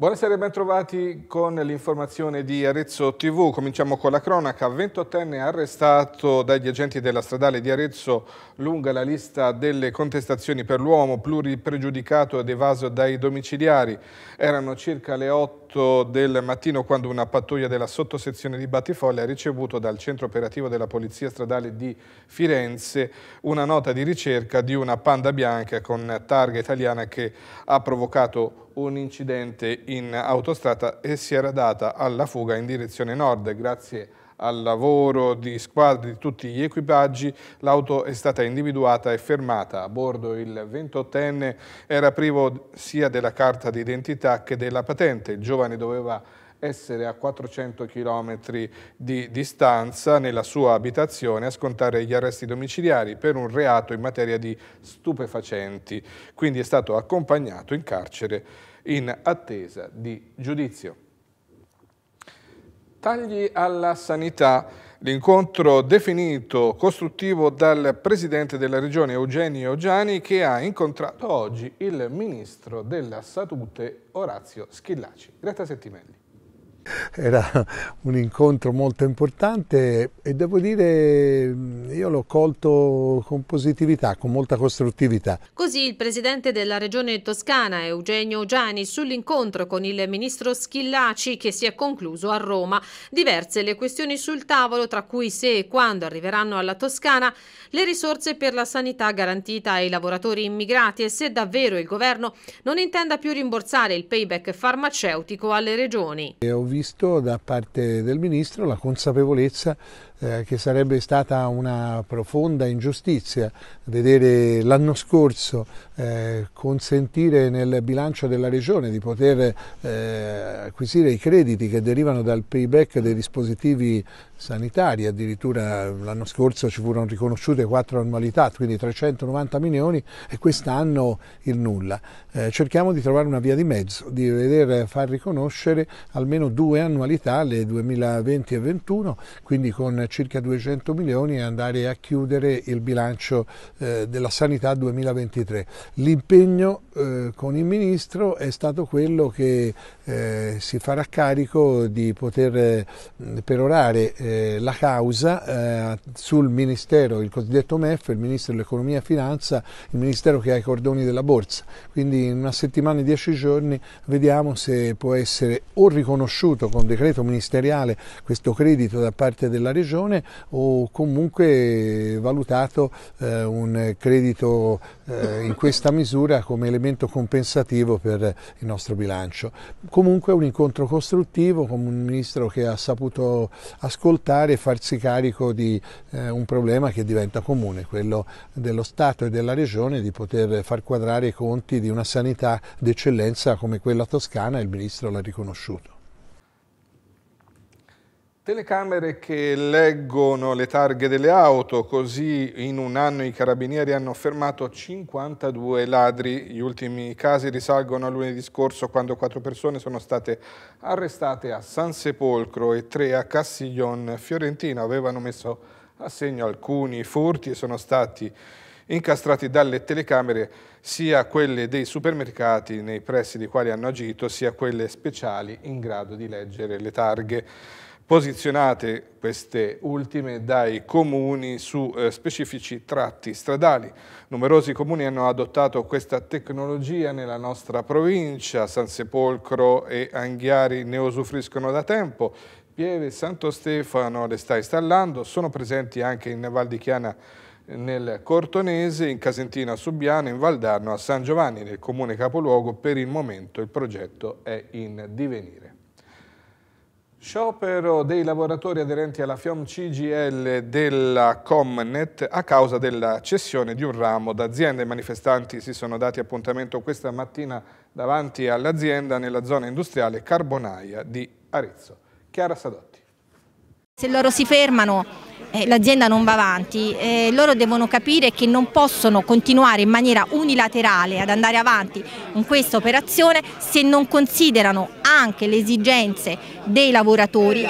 Buonasera e bentrovati con l'informazione di Arezzo TV. Cominciamo con la cronaca. 28enne arrestato dagli agenti della stradale di Arezzo. Lunga la lista delle contestazioni per l'uomo pluripregiudicato ed evaso dai domiciliari. Erano circa le 8 del mattino quando una pattuglia della sottosezione di Battifolle ha ricevuto dal centro operativo della polizia stradale di Firenze una nota di ricerca di una panda bianca con targa italiana che ha provocato un incidente in autostrada e si era data alla fuga in direzione nord. Grazie al lavoro di squadre di tutti gli equipaggi, l'auto è stata individuata e fermata. A bordo il 28enne era privo sia della carta d'identità che della patente. Il giovane doveva essere a 400 km di distanza nella sua abitazione a scontare gli arresti domiciliari per un reato in materia di stupefacenti. Quindi è stato accompagnato in carcere in attesa di giudizio. Tagli alla sanità. L'incontro definito costruttivo dal Presidente della Regione Eugenio Giani che ha incontrato oggi il Ministro della Salute Orazio Schillaci. Greta Settimelli. era un incontro molto importante e devo dire io l'ho colto con positività, con molta costruttività. Così il presidente della regione toscana Eugenio Giani sull'incontro con il ministro Schillaci che si è concluso a Roma. Diverse le questioni sul tavolo tra cui se e quando arriveranno alla Toscana le risorse per la sanità garantita ai lavoratori immigrati e se davvero il governo non intenda più rimborsare il payback farmaceutico alle regioni. È ovvio visto da parte del Ministro la consapevolezza eh, che sarebbe stata una profonda ingiustizia vedere l'anno scorso eh, consentire nel bilancio della Regione di poter eh, acquisire i crediti che derivano dal payback dei dispositivi sanitari, addirittura l'anno scorso ci furono riconosciute quattro annualità, quindi 390 milioni e quest'anno il nulla. Eh, cerchiamo di trovare una via di mezzo, di vedere far riconoscere almeno due due annualità, le 2020 e 2021, quindi con circa 200 milioni e andare a chiudere il bilancio eh, della sanità 2023. L'impegno eh, con il Ministro è stato quello che eh, si farà carico di poter perorare eh, la causa eh, sul Ministero, il cosiddetto MEF, il Ministero dell'Economia e Finanza, il Ministero che ha i cordoni della borsa. Quindi in una settimana e dieci giorni vediamo se può essere o riconosciuto ottenuto con decreto ministeriale questo credito da parte della Regione o comunque valutato eh, un credito eh, in questa misura come elemento compensativo per il nostro bilancio. Comunque un incontro costruttivo con un Ministro che ha saputo ascoltare e farsi carico di eh, un problema che diventa comune, quello dello Stato e della Regione di poter far quadrare i conti di una sanità d'eccellenza come quella toscana e il Ministro l'ha riconosciuto. Telecamere che leggono le targhe delle auto, così in un anno i carabinieri hanno fermato 52 ladri. Gli ultimi casi risalgono a lunedì scorso quando quattro persone sono state arrestate a San Sepolcro e tre a Castiglion Fiorentino. Avevano messo a segno alcuni furti e sono stati incastrati dalle telecamere sia quelle dei supermercati nei pressi di quali hanno agito sia quelle speciali in grado di leggere le targhe posizionate queste ultime dai comuni su eh, specifici tratti stradali. Numerosi comuni hanno adottato questa tecnologia nella nostra provincia, San Sepolcro e Anghiari ne usufruiscono da tempo, Pieve, Santo Stefano le sta installando, sono presenti anche in Val di Chiana nel Cortonese, in Casentino a Subiano, in Valdarno a San Giovanni, nel comune capoluogo, per il momento il progetto è in divenire. Sciopero dei lavoratori aderenti alla FIOM CGL della Comnet a causa della cessione di un ramo d'azienda. I manifestanti si sono dati appuntamento questa mattina davanti all'azienda nella zona industriale Carbonaia di Arezzo. Chiara Sadotti. Se loro si fermano eh, l'azienda non va avanti, eh, loro devono capire che non possono continuare in maniera unilaterale ad andare avanti con questa operazione se non considerano anche le esigenze dei lavoratori.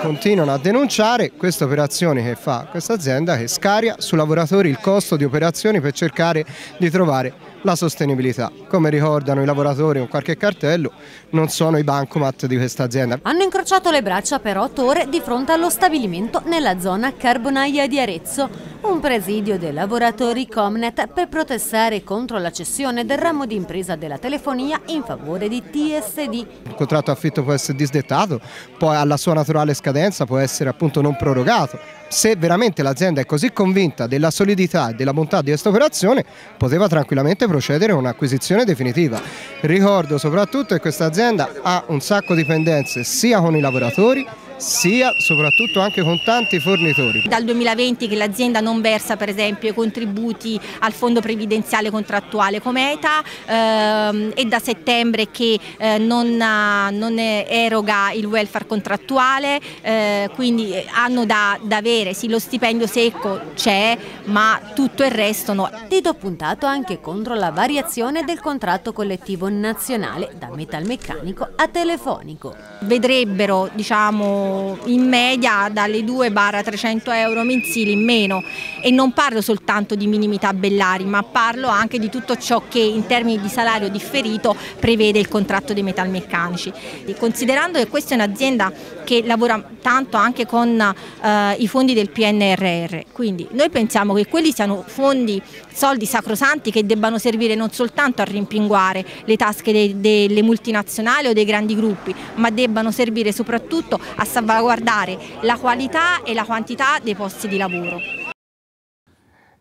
Continuano a denunciare questa operazione che fa questa azienda che scaria su lavoratori il costo di operazioni per cercare di trovare la sostenibilità. Come ricordano i lavoratori con qualche cartello, non sono i bancomat di questa azienda. Hanno incrociato le braccia per otto ore di fronte allo stabilimento nella zona Carbonaia di Arezzo, un presidio dei lavoratori Comnet per protestare contro la cessione del ramo di impresa della telefonia in favore di TSD. Il contratto affitto può essere disdettato, poi alla sua naturale scadenza può essere appunto non prorogato se veramente l'azienda è così convinta della solidità e della bontà di questa operazione, poteva tranquillamente procedere a un'acquisizione definitiva. Ricordo soprattutto che questa azienda ha un sacco di pendenze sia con i lavoratori sia soprattutto anche con tanti fornitori. Dal 2020 che l'azienda non versa per esempio i contributi al fondo previdenziale contrattuale Cometa ehm, e da settembre che eh, non, eh, non, eroga il welfare contrattuale, eh, quindi eh, hanno da, da, avere, sì lo stipendio secco c'è ma tutto il resto no. Tito ha puntato anche contro la variazione del contratto collettivo nazionale da metalmeccanico a telefonico. Vedrebbero diciamo in media dalle 2 barra 300 euro mensili in meno e non parlo soltanto di minimi tabellari ma parlo anche di tutto ciò che in termini di salario differito prevede il contratto dei metalmeccanici. E considerando che questa è un'azienda che lavora tanto anche con eh, i fondi del PNRR, quindi noi pensiamo che quelli siano fondi, soldi sacrosanti che debbano servire non soltanto a rimpinguare le tasche dei, delle multinazionali o dei grandi gruppi, ma debbano servire soprattutto a salvaguardare la qualità e la quantità dei posti di lavoro.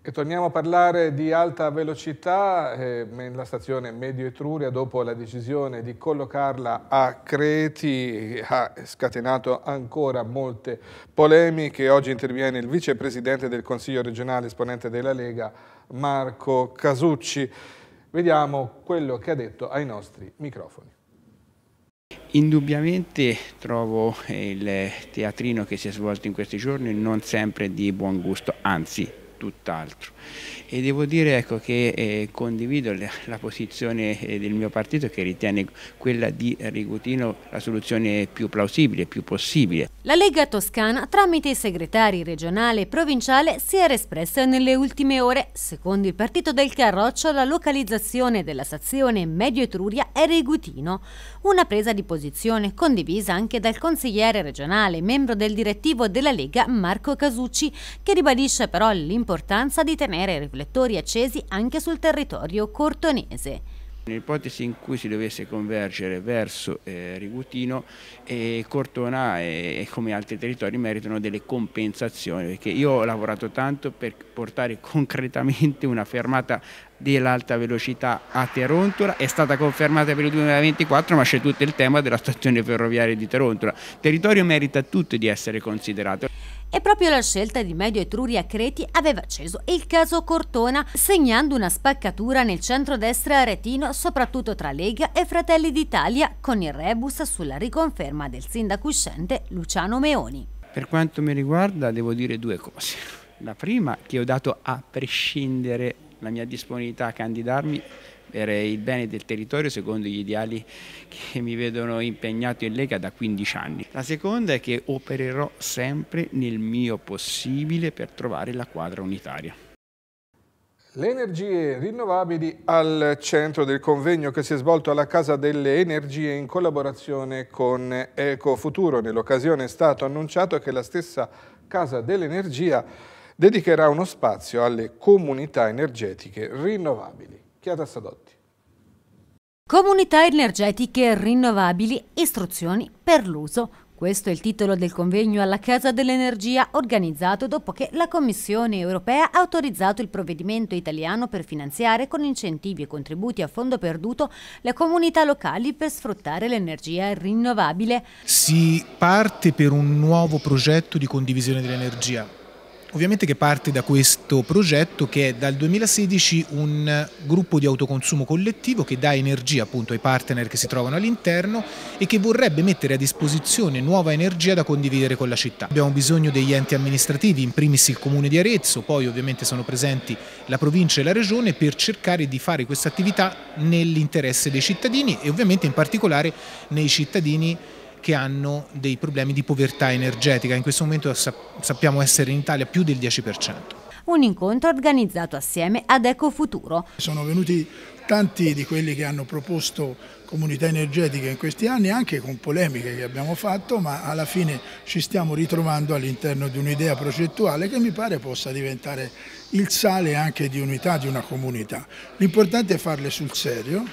E torniamo a parlare di alta velocità eh, nella stazione Medio Etruria dopo la decisione di collocarla a Creti ha scatenato ancora molte polemiche. Oggi interviene il vicepresidente del Consiglio regionale esponente della Lega Marco Casucci. Vediamo quello che ha detto ai nostri microfoni. Indubbiamente trovo eh, il teatrino che si è svolto in questi giorni non sempre di buon gusto, anzi tutt'altro. E devo dire ecco, che eh, condivido la, la posizione eh, del mio partito che ritiene quella di Rigutino la soluzione più plausibile, più possibile. La Lega Toscana, tramite i segretari regionale e provinciale, si era espressa nelle ultime ore. Secondo il partito del Carroccio, la localizzazione della stazione Medio Etruria è Rigutino, una presa di posizione condivisa anche dal consigliere regionale, membro del direttivo della Lega Marco Casucci, che ribadisce però l'importanza l'importanza di tenere i riflettori accesi anche sul territorio cortonese. Nell'ipotesi in cui si dovesse convergere verso eh, Rigutino, eh, Cortona e, e, come altri territori meritano delle compensazioni perché io ho lavorato tanto per portare concretamente una fermata dell'alta velocità a Terontola, è stata confermata per il 2024 ma c'è tutto il tema della stazione ferroviaria di Terontola. Il territorio merita tutto di essere considerato. E proprio la scelta di Medio Etruria Creti aveva acceso il caso Cortona, segnando una spaccatura nel centro-destra aretino, soprattutto tra Lega e Fratelli d'Italia, con il rebus sulla riconferma del sindaco uscente Luciano Meoni. Per quanto mi riguarda devo dire due cose. La prima che ho dato a prescindere la mia disponibilità a candidarmi per il bene del territorio secondo gli ideali che mi vedono impegnato in Lega da 15 anni. La seconda è che opererò sempre nel mio possibile per trovare la quadra unitaria. Le energie rinnovabili al centro del convegno che si è svolto alla Casa delle Energie in collaborazione con Ecofuturo. Nell'occasione è stato annunciato che la stessa Casa dell'Energia dedicherà uno spazio alle comunità energetiche rinnovabili. Chiara Sadotti. Comunità energetiche rinnovabili, istruzioni per l'uso. Questo è il titolo del convegno alla Casa dell'Energia organizzato dopo che la Commissione europea ha autorizzato il provvedimento italiano per finanziare con incentivi e contributi a fondo perduto le comunità locali per sfruttare l'energia rinnovabile. Si parte per un nuovo progetto di condivisione dell'energia Ovviamente che parte da questo progetto che è dal 2016 un gruppo di autoconsumo collettivo che dà energia appunto ai partner che si trovano all'interno e che vorrebbe mettere a disposizione nuova energia da condividere con la città. Abbiamo bisogno degli enti amministrativi, in primis il comune di Arezzo, poi ovviamente sono presenti la provincia e la regione per cercare di fare questa attività nell'interesse dei cittadini e ovviamente in particolare nei cittadini che hanno dei problemi di povertà energetica. In questo momento sappiamo essere in Italia più del 10%. Un incontro organizzato assieme ad Ecofuturo. Sono venuti tanti di quelli che hanno proposto comunità energetiche in questi anni, anche con polemiche che abbiamo fatto, ma alla fine ci stiamo ritrovando all'interno di un'idea progettuale che mi pare possa diventare il sale anche di unità di una comunità. L'importante è farle sul serio,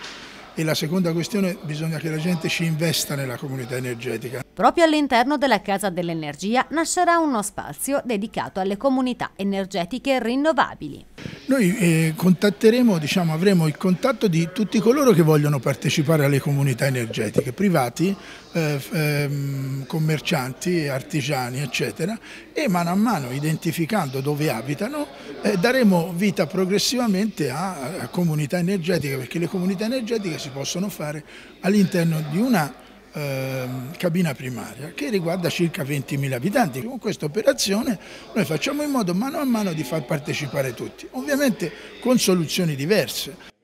e la seconda questione bisogna che la gente ci investa nella comunità energetica. Proprio all'interno della Casa dell'Energia nascerà uno spazio dedicato alle comunità energetiche rinnovabili. Noi eh, contatteremo, diciamo, avremo il contatto di tutti coloro che vogliono partecipare alle comunità energetiche, privati, eh, ehm, commercianti, artigiani, eccetera, e mano a mano, identificando dove abitano, eh, daremo vita progressivamente a, a comunità energetiche, perché le comunità energetiche si possono fare all'interno di una Ehm, cabina primaria che riguarda circa 20.000 abitanti. Con questa operazione noi facciamo in modo mano a mano di far partecipare tutti, ovviamente con soluzioni diverse.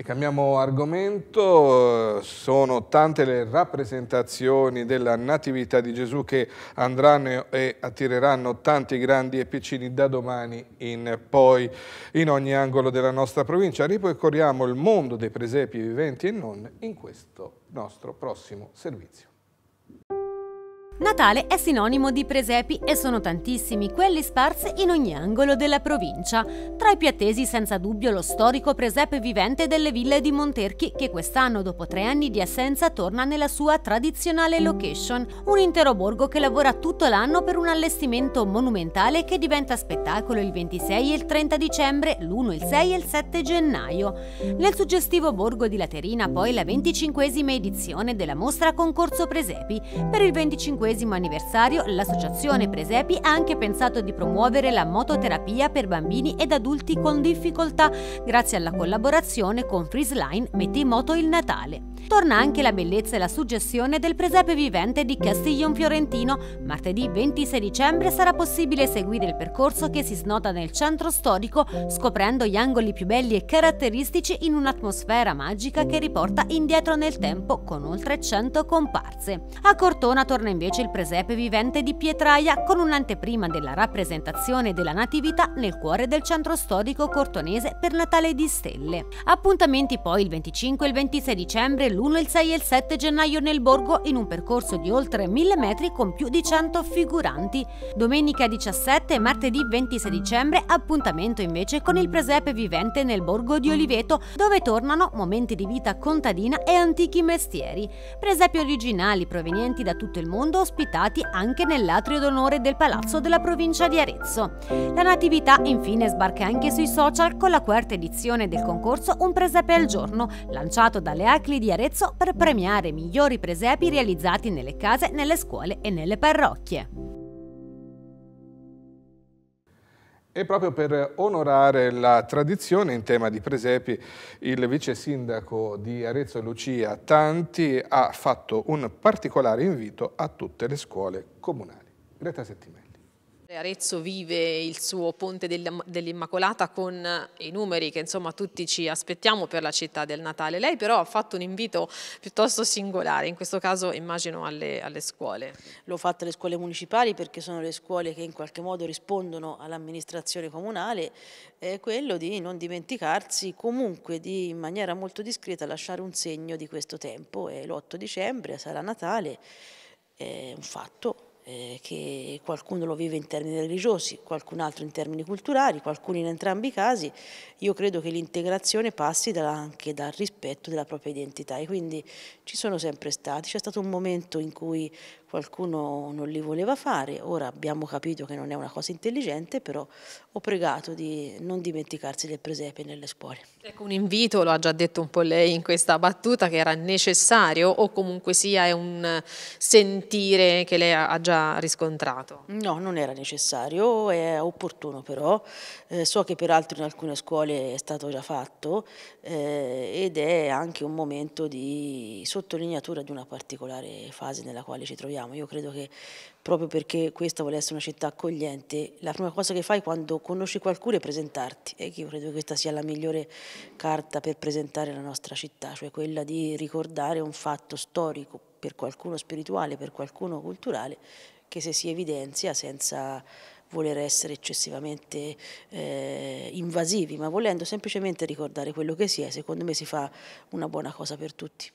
E cambiamo argomento, sono tante le rappresentazioni della Natività di Gesù che andranno e attireranno tanti grandi e piccini da domani in poi in ogni angolo della nostra provincia. Ripercorriamo il mondo dei presepi viventi e non in questo nostro prossimo servizio. Natale è sinonimo di presepi e sono tantissimi quelli sparsi in ogni angolo della provincia. Tra i più attesi senza dubbio lo storico presepe vivente delle ville di Monterchi che quest'anno dopo tre anni di assenza torna nella sua tradizionale location, un intero borgo che lavora tutto l'anno per un allestimento monumentale che diventa spettacolo il 26 e il 30 dicembre, l'1, il 6 e il 7 gennaio. Nel suggestivo borgo di Laterina poi la 25esima edizione della mostra Concorso Presepi per il 25 25 anniversario l'associazione Presepi ha anche pensato di promuovere la mototerapia per bambini ed adulti con difficoltà grazie alla collaborazione con Freeze Line Metti in moto il Natale torna anche la bellezza e la suggestione del presepe vivente di Castiglion Fiorentino. Martedì 26 dicembre sarà possibile seguire il percorso che si snoda nel centro storico, scoprendo gli angoli più belli e caratteristici in un'atmosfera magica che riporta indietro nel tempo con oltre 100 comparse. A Cortona torna invece il presepe vivente di Pietraia con un'anteprima della rappresentazione della Natività nel cuore del centro storico cortonese per Natale di Stelle. Appuntamenti poi il 25 e il 26 dicembre l'1, il 6 e il 7 gennaio nel borgo in un percorso di oltre 1000 metri con più di 100 figuranti. Domenica 17 e martedì 26 dicembre appuntamento invece con il presepe vivente nel borgo di Oliveto dove tornano momenti di vita contadina e antichi mestieri. Presepi originali provenienti da tutto il mondo ospitati anche nell'atrio d'onore del palazzo della provincia di Arezzo. La natività infine sbarca anche sui social con la quarta edizione del concorso Un presepe al giorno lanciato dalle Acli di Arezzo Arezzo per premiare i migliori presepi realizzati nelle case, nelle scuole e nelle parrocchie. E proprio per onorare la tradizione in tema di presepi, il vice sindaco di Arezzo Lucia Tanti ha fatto un particolare invito a tutte le scuole comunali. Greta Settimana. Arezzo vive il suo ponte dell'Immacolata con eh, i numeri che insomma tutti ci aspettiamo per la città del Natale. Lei però ha fatto un invito piuttosto singolare, in questo caso immagino alle, alle scuole. L'ho fatto alle scuole municipali perché sono le scuole che in qualche modo rispondono all'amministrazione comunale, è quello di non dimenticarsi comunque di in maniera molto discreta lasciare un segno di questo tempo È l'8 dicembre sarà Natale, è un fatto eh, che qualcuno lo vive in termini religiosi, qualcun altro in termini culturali, qualcuno in entrambi i casi, io credo che l'integrazione passi da, anche dal rispetto della propria identità e quindi ci sono sempre stati, c'è stato un momento in cui qualcuno non li voleva fare, ora abbiamo capito che non è una cosa intelligente, però ho pregato di non dimenticarsi del presepe nelle scuole. Ecco, un invito, lo ha già detto un po' lei in questa battuta, che era necessario o comunque sia è un sentire che lei ha già riscontrato? No, non era necessario, è opportuno però. Eh, so che peraltro in alcune scuole è stato già fatto eh, ed è anche un momento di sottolineatura di una particolare fase nella quale ci troviamo. Io credo che proprio perché questa vuole essere una città accogliente, la prima cosa che fai quando conosci qualcuno è presentarti e io credo che questa sia la migliore carta per presentare la nostra città, cioè quella di ricordare un fatto storico, per qualcuno spirituale, per qualcuno culturale, che se si evidenzia senza voler essere eccessivamente eh, invasivi, ma volendo semplicemente ricordare quello che si è, secondo me si fa una buona cosa per tutti.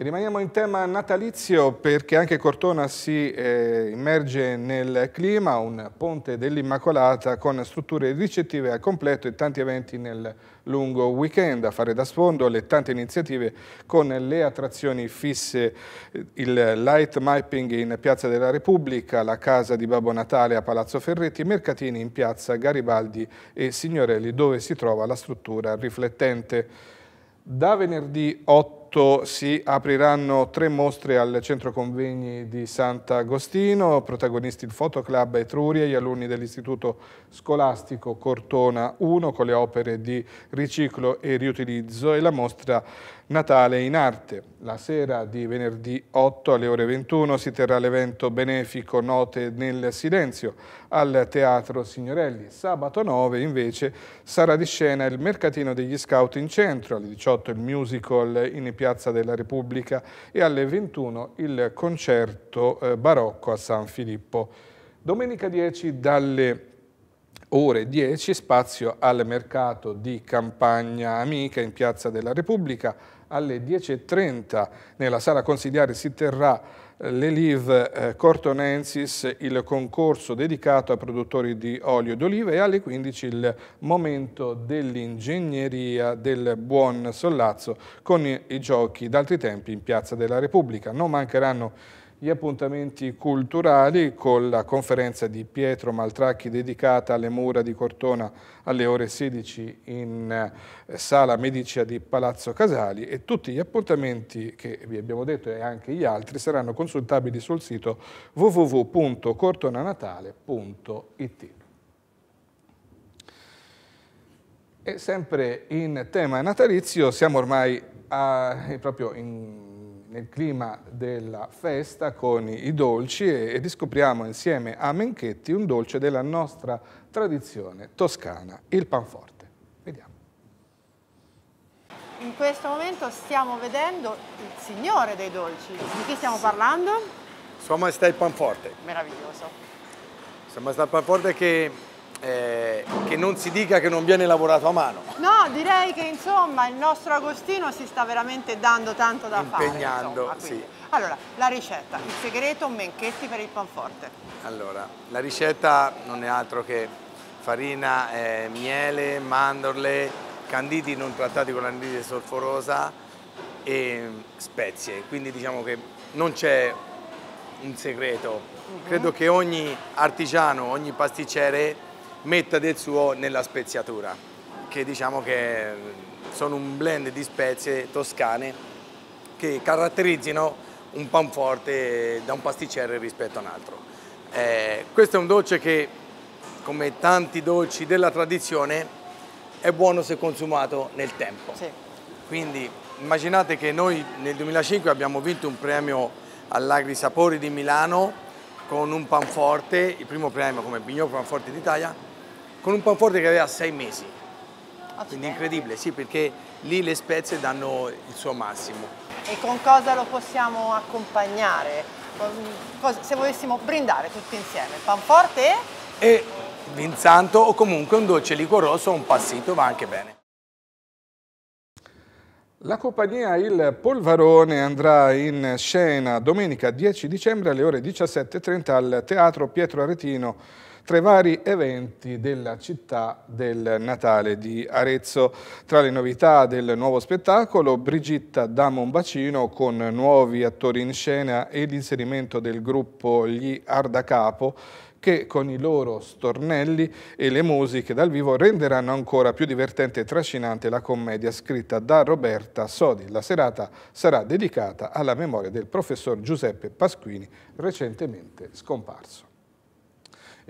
E rimaniamo in tema natalizio perché anche Cortona si eh, immerge nel clima, un ponte dell'Immacolata con strutture ricettive al completo e tanti eventi nel lungo weekend a fare da sfondo le tante iniziative con le attrazioni fisse, il light mapping in Piazza della Repubblica, la casa di Babbo Natale a Palazzo Ferretti, mercatini in Piazza Garibaldi e Signorelli dove si trova la struttura riflettente. Da venerdì 8 8 si apriranno tre mostre al Centro Convegni di Sant'Agostino, protagonisti il Fotoclub Etruria, gli alunni dell'Istituto Scolastico Cortona 1 con le opere di riciclo e riutilizzo e la mostra Natale in Arte. La sera di venerdì 8 alle ore 21 si terrà l'evento benefico Note nel Silenzio al Teatro Signorelli. Sabato 9 invece sarà di scena il Mercatino degli Scout in centro, alle 18 il musical in Piazza della Repubblica e alle 21 il concerto eh, barocco a San Filippo. Domenica 10 dalle ore 10 spazio al mercato di campagna amica in Piazza della Repubblica alle 10.30 nella sala consigliare si terrà l'Elive eh, Cortonensis il concorso dedicato a produttori di olio d'oliva e alle 15 il momento dell'ingegneria del buon sollazzo con i giochi d'altri tempi in Piazza della Repubblica. Non mancheranno gli appuntamenti culturali con la conferenza di Pietro Maltracchi dedicata alle mura di Cortona alle ore 16 in eh, Sala Medicea di Palazzo Casali e tutti gli appuntamenti che vi abbiamo detto e anche gli altri saranno consultabili sul sito www.cortonanatale.it. E sempre in tema natalizio siamo ormai a, proprio in nel clima della festa con i dolci e, e riscopriamo insieme a Menchetti un dolce della nostra tradizione toscana, il panforte. Vediamo. In questo momento stiamo vedendo il signore dei dolci. Di chi stiamo parlando? Sua Maestà il Panforte. Meraviglioso. Sua Maestà il Panforte che eh, che non si dica che non viene lavorato a mano. No, direi che insomma il nostro Agostino si sta veramente dando tanto da Impegnando, fare. Impegnando, sì. Allora, la ricetta, il segreto menchetti per il panforte. Allora, la ricetta non è altro che farina, eh, miele, mandorle, canditi non trattati con l'anidride solforosa e spezie, quindi diciamo che non c'è un segreto. Uh mhm. -huh. Credo che ogni artigiano, ogni pasticcere metta del suo nella speziatura, che diciamo che eh, sono un blend di spezie toscane che caratterizzano un pan forte da un pasticcere rispetto a un altro. Eh, questo è un dolce che, come tanti dolci della tradizione, è buono se consumato nel tempo. Sì. Quindi immaginate che noi nel 2005 abbiamo vinto un premio all'Agri Sapori di Milano con un panforte, il primo premio come miglior panforte d'Italia, con un panforte che aveva sei mesi. Okay. Quindi incredibile, sì, perché lì le spezie danno il suo massimo. E con cosa lo possiamo accompagnare? Se volessimo brindare tutti insieme, panforte e... e vinzanto o comunque un dolce liquor rosso o un passito va anche bene. La compagnia Il Polvarone andrà in scena domenica 10 dicembre alle ore 17.30 al Teatro Pietro Aretino tra i vari eventi della città del Natale di Arezzo. Tra le novità del nuovo spettacolo, Brigitta da Monbacino con nuovi attori in scena e l'inserimento del gruppo Gli Ardacapo che con i loro stornelli e le musiche dal vivo renderanno ancora più divertente e trascinante la commedia scritta da Roberta Sodi. La serata sarà dedicata alla memoria del professor Giuseppe Pasquini, recentemente scomparso.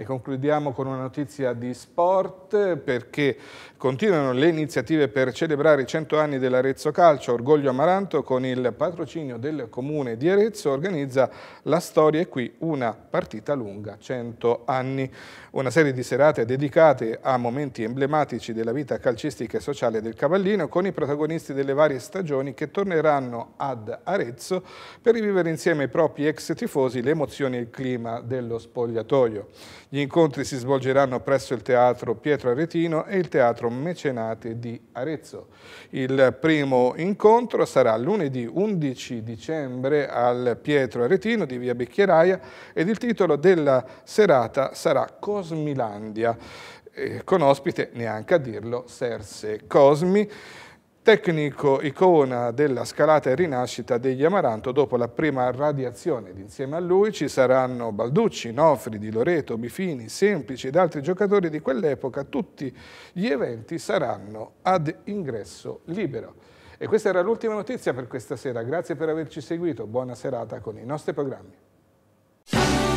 E concludiamo con una notizia di sport perché continuano le iniziative per celebrare i 100 anni dell'Arezzo Calcio. Orgoglio Amaranto con il patrocinio del comune di Arezzo organizza La Storia e qui, una partita lunga, 100 anni. Una serie di serate dedicate a momenti emblematici della vita calcistica e sociale del Cavallino con i protagonisti delle varie stagioni che torneranno ad Arezzo per rivivere insieme ai propri ex tifosi le emozioni e il clima dello spogliatoio. Gli incontri si svolgeranno presso il Teatro Pietro Aretino e il Teatro Mecenate di Arezzo. Il primo incontro sarà lunedì 11 dicembre al Pietro Aretino di Via Becchieraia ed il titolo della serata sarà Cosmilandia, con ospite, neanche a dirlo, Serse Cosmi, tecnico icona della scalata e rinascita degli Amaranto dopo la prima radiazione. Insieme a lui ci saranno Balducci, Nofri, Di Loreto, Bifini, Semplici ed altri giocatori di quell'epoca. Tutti gli eventi saranno ad ingresso libero. E questa era l'ultima notizia per questa sera. Grazie per averci seguito. Buona serata con i nostri programmi.